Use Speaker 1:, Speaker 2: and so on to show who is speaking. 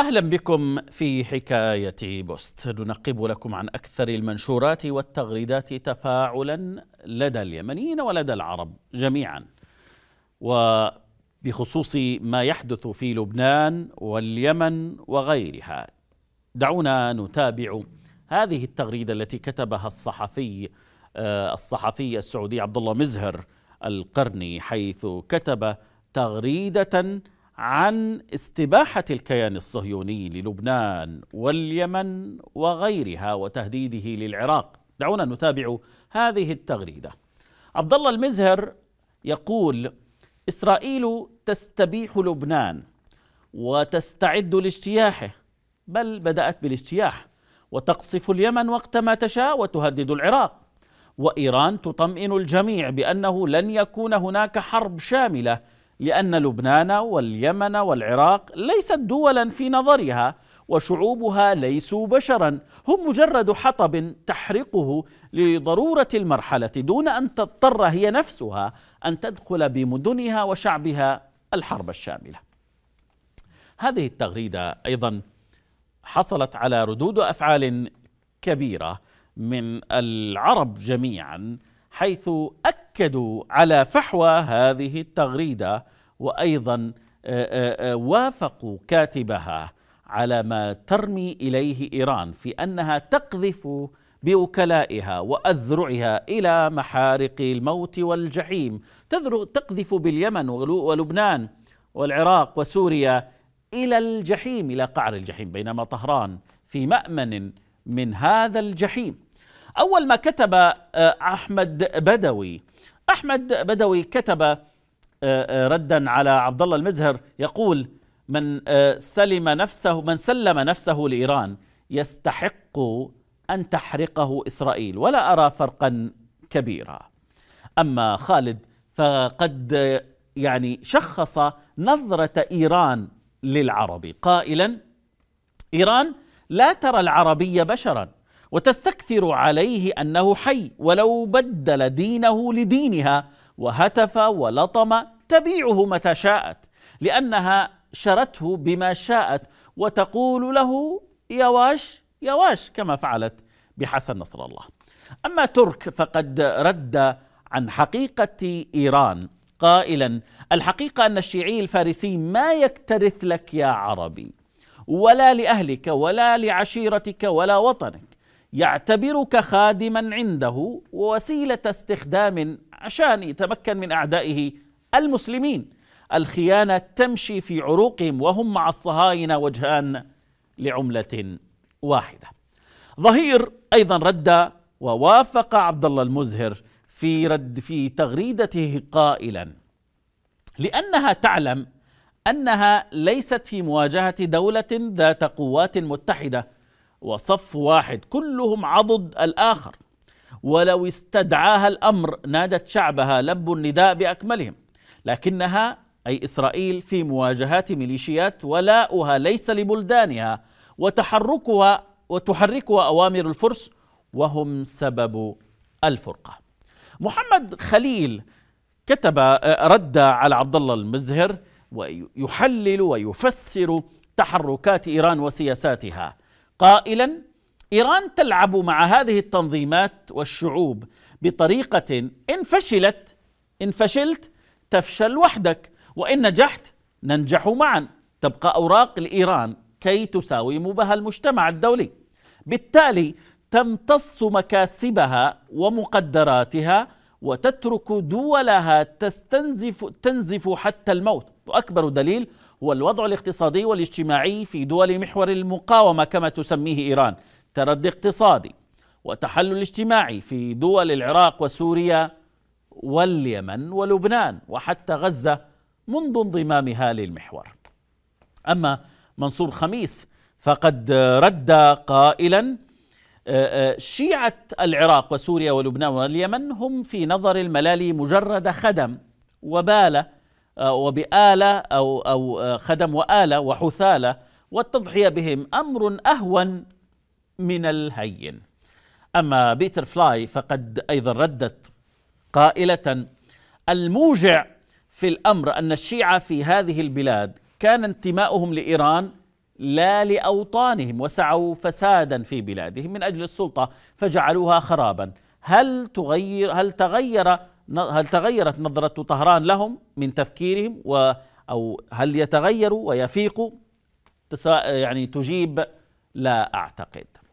Speaker 1: أهلا بكم في حكاية بوست ننقب لكم عن أكثر المنشورات والتغريدات تفاعلا لدى اليمنيين ولدى العرب جميعا وبخصوص ما يحدث في لبنان واليمن وغيرها دعونا نتابع هذه التغريدة التي كتبها الصحفي آه، الصحفي السعودي عبد الله مزهر القرني حيث كتب تغريدة عن استباحة الكيان الصهيوني للبنان واليمن وغيرها وتهديده للعراق دعونا نتابع هذه التغريدة عبد الله المزهر يقول إسرائيل تستبيح لبنان وتستعد لاجتياحه بل بدأت بالاجتياح وتقصف اليمن وقت ما تشاء وتهدد العراق وإيران تطمئن الجميع بأنه لن يكون هناك حرب شاملة لأن لبنان واليمن والعراق ليست دولا في نظرها وشعوبها ليسوا بشرا هم مجرد حطب تحرقه لضروره المرحله دون ان تضطر هي نفسها ان تدخل بمدنها وشعبها الحرب الشامله. هذه التغريده ايضا حصلت على ردود افعال كبيره من العرب جميعا حيث اكد اكدوا على فحوى هذه التغريده وايضا آه، آه، آه، وافقوا كاتبها على ما ترمي اليه ايران في انها تقذف بوكلائها واذرعها الى محارق الموت والجحيم تقذف باليمن ولبنان والعراق وسوريا الى الجحيم الى قعر الجحيم بينما طهران في مامن من هذا الجحيم اول ما كتب احمد بدوي احمد بدوي كتب آه، آه، ردا على عبد الله المزهر يقول من آه، سلم نفسه من سلم نفسه لايران يستحق ان تحرقه اسرائيل ولا ارى فرقا كبيرا اما خالد فقد يعني شخص نظره ايران للعرب قائلا ايران لا ترى العربي بشرا وتستكثر عليه انه حي ولو بدل دينه لدينها وهتف ولطم تبيعه متى شاءت لانها شرته بما شاءت وتقول له يواش يواش كما فعلت بحسن نصر الله اما ترك فقد رد عن حقيقه ايران قائلا الحقيقه ان الشيعي الفارسي ما يكترث لك يا عربي ولا لاهلك ولا لعشيرتك ولا وطنك يعتبرك خادما عنده ووسيله استخدام عشان يتمكن من اعدائه المسلمين الخيانه تمشي في عروقهم وهم مع الصهاينه وجهان لعمله واحده ظهير ايضا رد ووافق عبد الله المزهر في رد في تغريدته قائلا لانها تعلم انها ليست في مواجهه دوله ذات قوات متحده وصف واحد كلهم عضد الآخر ولو استدعاها الأمر نادت شعبها لبوا النداء بأكملهم لكنها أي إسرائيل في مواجهات ميليشيات ولاؤها ليس لبلدانها وتحركها وتحركها أوامر الفرس وهم سبب الفرقة محمد خليل كتب آه، رد على عبد الله المزهر ويحلل ويفسر تحركات إيران وسياساتها قائلا ايران تلعب مع هذه التنظيمات والشعوب بطريقه ان فشلت ان فشلت تفشل وحدك وان نجحت ننجح معا تبقى اوراق لايران كي تساوم بها المجتمع الدولي بالتالي تمتص مكاسبها ومقدراتها وتترك دولها تستنزف تنزف حتى الموت وأكبر دليل هو الوضع الاقتصادي والاجتماعي في دول محور المقاومة كما تسميه إيران تردي اقتصادي وتحلل اجتماعي في دول العراق وسوريا واليمن ولبنان وحتى غزة منذ انضمامها للمحور أما منصور خميس فقد رد قائلا آه، آه، شيعة العراق وسوريا ولبنان واليمن هم في نظر الملالي مجرد خدم وبالة وبآلة أو أو آه، خدم وآلة وحثالة والتضحية بهم أمر أهون من الهين أما بيتر فلاي فقد أيضا ردت قائلة الموجع في الأمر أن الشيعة في هذه البلاد كان انتماؤهم لإيران لا لأوطانهم وسعوا فسادا في بلادهم من أجل السلطة فجعلوها خرابا هل تغير هل تغير هل تغيرت نظرة طهران لهم من تفكيرهم و أو هل يتغيروا ويفيقوا يعني تجيب لا أعتقد